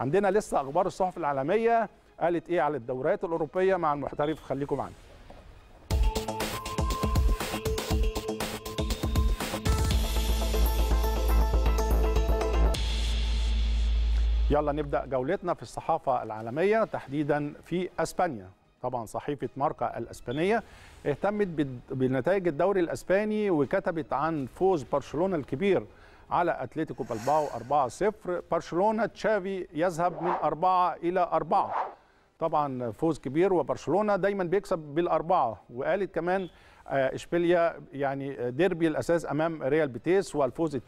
عندنا لسه اخبار الصحف العالميه قالت ايه على الدوريات الاوروبيه مع المحترف خليكم معانا يلا نبدا جولتنا في الصحافه العالميه تحديدا في اسبانيا طبعا صحيفه ماركا الاسبانيه اهتمت بنتائج الدوري الاسباني وكتبت عن فوز برشلونه الكبير على اتلتيكو بالباو 4-0 برشلونه تشافي يذهب من 4 الى 4 طبعا فوز كبير وبرشلونه دايما بيكسب بالاربعه وقالت كمان آه، اشبيليا يعني آه، ديربي الاساس امام ريال بيتيس والفوز 2-1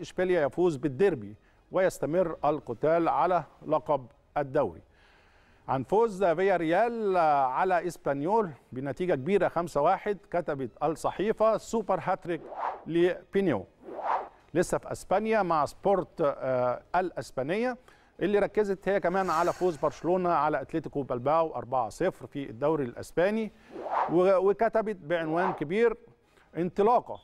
اشبيليا يفوز بالديربي ويستمر القتال على لقب الدوري عن فوز فيا ريال آه، على اسبانيول بنتيجه كبيره 5-1 كتبت الصحيفه سوبر هاتريك لبينيو لسه في اسبانيا مع سبورت آه، الاسبانيه اللي ركزت هي كمان على فوز برشلونه على اتلتيكو بلباو 4-0 في الدوري الاسباني وكتبت بعنوان كبير انطلاقه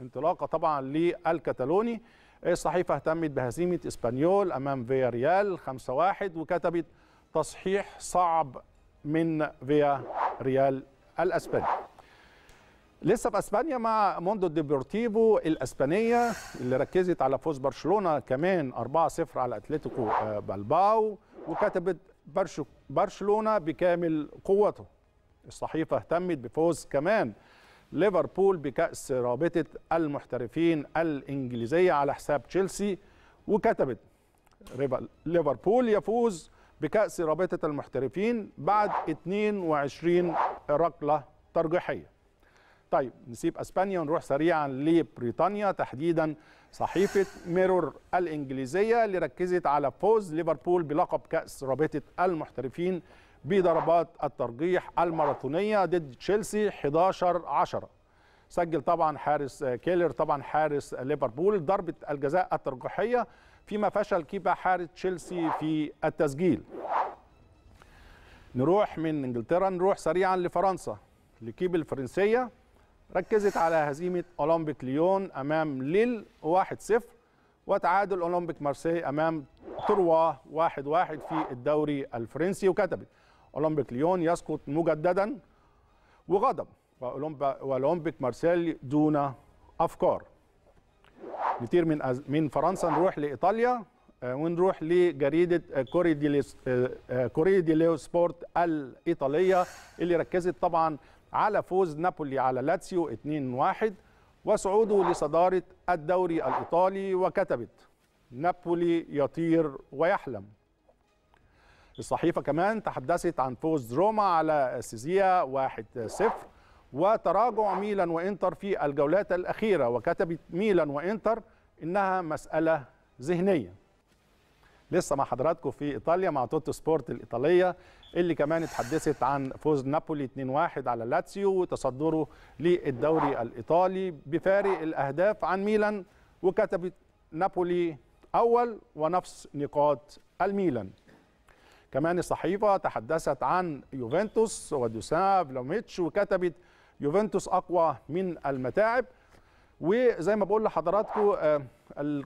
انطلاقه طبعا للكتالوني الصحيفه اهتمت بهزيمه اسبانيول امام فيا ريال 5-1 وكتبت تصحيح صعب من فيا ريال الاسباني لسه في اسبانيا مع موندو ديبورتيفو الاسبانيه اللي ركزت على فوز برشلونه كمان 4-0 على اتلتيكو آه، بلباو وكتبت برشلونه بكامل قوته. الصحيفه اهتمت بفوز كمان ليفربول بكاس رابطه المحترفين الانجليزيه على حساب تشيلسي وكتبت ليفربول يفوز بكاس رابطه المحترفين بعد 22 ركله ترجيحيه. طيب نسيب اسبانيا ونروح سريعا لبريطانيا تحديدا صحيفه ميرور الانجليزيه اللي ركزت على فوز ليفربول بلقب كاس رابطه المحترفين بضربات الترجيح الماراثونيه ضد تشيلسي 11 10 سجل طبعا حارس كيلر طبعا حارس ليفربول ضربه الجزاء الترجيحيه فيما فشل كيبا حارس تشيلسي في التسجيل نروح من انجلترا نروح سريعا لفرنسا لكيب الفرنسيه ركزت على هزيمه اولمبيك ليون امام ليل 1-0 وتعادل اولمبيك مارسي امام تروا 1-1 في الدوري الفرنسي وكتبت اولمبيك ليون يسقط مجددا وغضب واولمبيك مارسيل دون افكار نطير من أز... من فرنسا نروح لايطاليا آه، ونروح لجريده آه، كوري دي لي... آه، كوري دي ليو سبورت الايطاليه اللي ركزت طبعا على فوز نابولي على لاتسيو 2-1 وصعوده لصدارة الدوري الإيطالي وكتبت نابولي يطير ويحلم الصحيفة كمان تحدثت عن فوز روما على سيزيا 1-0 وتراجع ميلان وإنتر في الجولات الأخيرة وكتبت ميلان وإنتر إنها مسألة ذهنية لسه مع حضراتكم في ايطاليا مع توتو سبورت الايطاليه اللي كمان اتحدثت عن فوز نابولي 2-1 على لاتسيو وتصدره للدوري الايطالي بفارق الاهداف عن ميلان وكتبت نابولي اول ونفس نقاط الميلان كمان الصحيفه تحدثت عن يوفنتوس وديوسان فلوميتش وكتبت يوفنتوس اقوى من المتاعب وزي ما بقول لحضراتكم آه،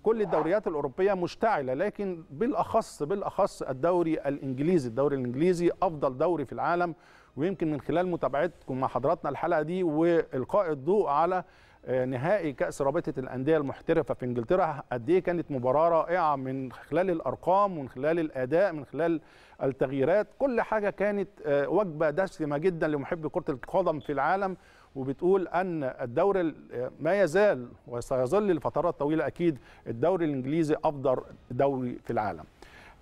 كل الدوريات الاوروبيه مشتعله لكن بالاخص بالاخص الدوري الانجليزي الدوري الانجليزي افضل دوري في العالم ويمكن من خلال متابعتكم مع حضراتنا الحلقه دي والقاء الضوء على آه، نهائي كاس رابطه الانديه المحترفه في انجلترا قد ايه كانت مباراه رائعه من خلال الارقام ومن خلال الاداء من خلال التغييرات كل حاجه كانت آه، وجبه دسمه جدا لمحبي كره القدم في العالم وبتقول ان الدوري ما يزال وسيظل لفترات طويله اكيد الدوري الانجليزي افضل دوري في العالم.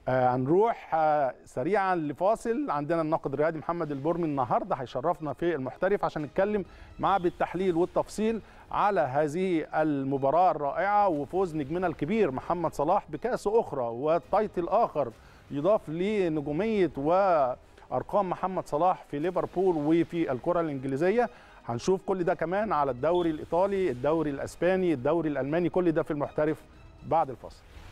آه، هنروح آه آه سريعا لفاصل عندنا الناقد الرياضي محمد البرمي النهارده هيشرفنا في المحترف عشان نتكلم معاه بالتحليل والتفصيل على هذه المباراه الرائعه وفوز نجمنا الكبير محمد صلاح بكاس اخرى وتايتل اخر يضاف لنجوميه و ارقام محمد صلاح في ليفربول وفي الكره الانجليزيه هنشوف كل ده كمان على الدوري الايطالي الدوري الاسباني الدوري الالماني كل ده في المحترف بعد الفاصل